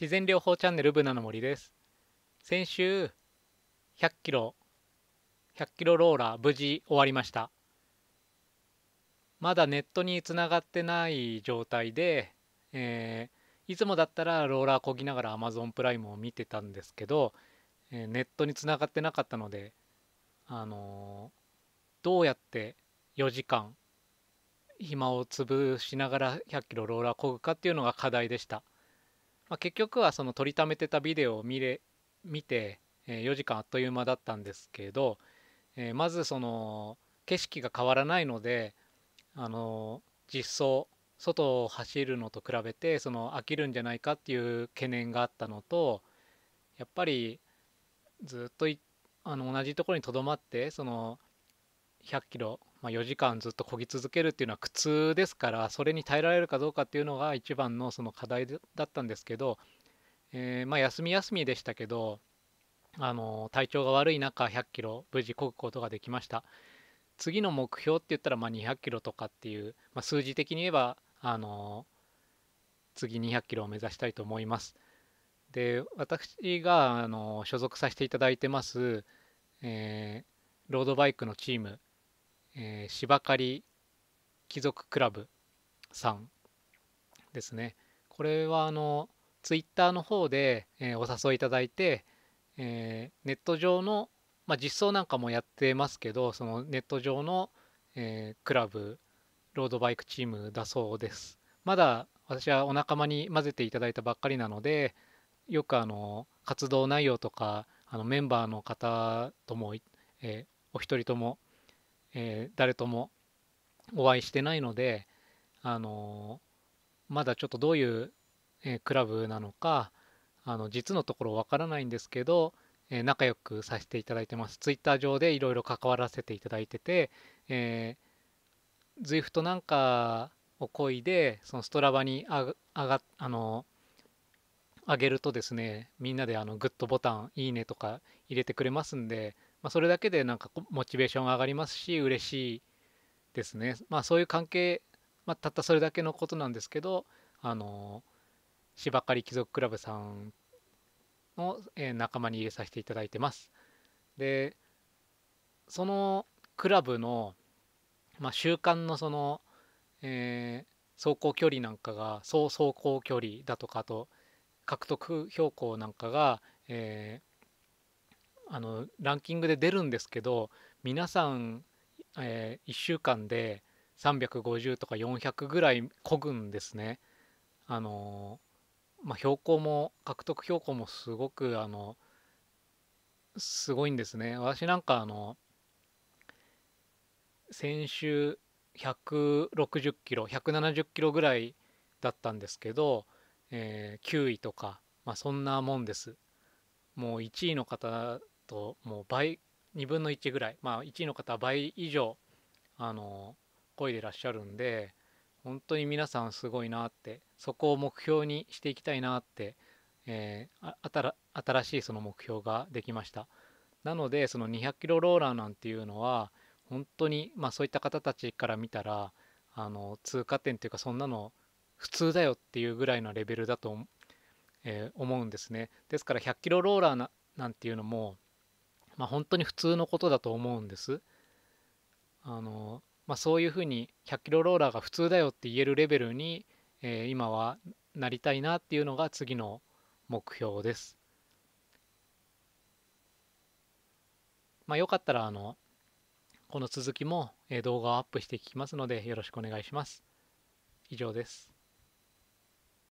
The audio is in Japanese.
自然療法チャンネルブナの森です先週100キロ100キロローラー無事終わりましたまだネットにつながってない状態で、えー、いつもだったらローラーこぎながら Amazon プライムを見てたんですけど、えー、ネットにつながってなかったのであのー、どうやって4時間暇を潰しながら100キロローラーこぐかっていうのが課題でした。まあ、結局はその撮りためてたビデオを見れ見て、えー、4時間あっという間だったんですけど、えー、まずその景色が変わらないので、あのー、実装外を走るのと比べてその飽きるんじゃないかっていう懸念があったのとやっぱりずっとあの同じところにとどまってその100キロ、まあ、4時間ずっとこぎ続けるっていうのは苦痛ですからそれに耐えられるかどうかっていうのが一番のその課題だったんですけど、えー、まあ、休み休みでしたけどあの体調が悪い中100キロ無事こぐことができました次の目標って言ったらまあ200キロとかっていう、まあ、数字的に言えばあの次200キロを目指したいと思いますで私があの所属させていただいてます、えー、ロードバイクのチームえー、芝刈り貴族クラブさんですね。これはあのツイッターの方で、えー、お誘いいただいて、えー、ネット上の、まあ、実装なんかもやってますけどそのネット上の、えー、クラブロードバイクチームだそうですまだ私はお仲間に混ぜていただいたばっかりなのでよくあの活動内容とかあのメンバーの方とも、えお一人ともえー、誰ともお会いしてないので、あのー、まだちょっとどういう、えー、クラブなのかあの実のところわからないんですけど、えー、仲良くさせていただいてます Twitter 上でいろいろ関わらせていただいてて、えー、z イ i f t なんかをこいでそのストラバにあがあの上げるとですねみんなであのグッドボタンいいねとか入れてくれますんでまあ、それだけでなんかモチベーションが上がりますし嬉しいですね。まあ、そういう関係、まあ、たったそれだけのことなんですけどあの芝刈り貴族クラブさんの、えー、仲間に入れさせていただいてます。でそのクラブの、まあ、習慣のその、えー、走行距離なんかが総走行距離だとかあと獲得標高なんかが、えーあのランキングで出るんですけど皆さん、えー、1週間で350とか400ぐらいこぐんですね。あのまあ、標高も獲得標高もすごくあのすごいんですね。私なんかあの先週160キロ170キロぐらいだったんですけど、えー、9位とか、まあ、そんなもんです。もう1位の方ともう倍2分の1ぐらいまあ1位の方は倍以上あの漕いでらっしゃるんで本当に皆さんすごいなってそこを目標にしていきたいなって、えー、新しいその目標ができましたなのでその200キロローラーなんていうのは本当に、まあ、そういった方たちから見たらあの通過点というかそんなの普通だよっていうぐらいのレベルだと、えー、思うんですねですから100キロローラーななんていうのもまあ、本当に普通のことだと思うんです。あのまあ、そういうふうに100キロローラーが普通だよって言えるレベルに、えー、今はなりたいなっていうのが次の目標です。まあ、よかったらあのこの続きも動画をアップしていきますのでよろしくお願いします。以上です。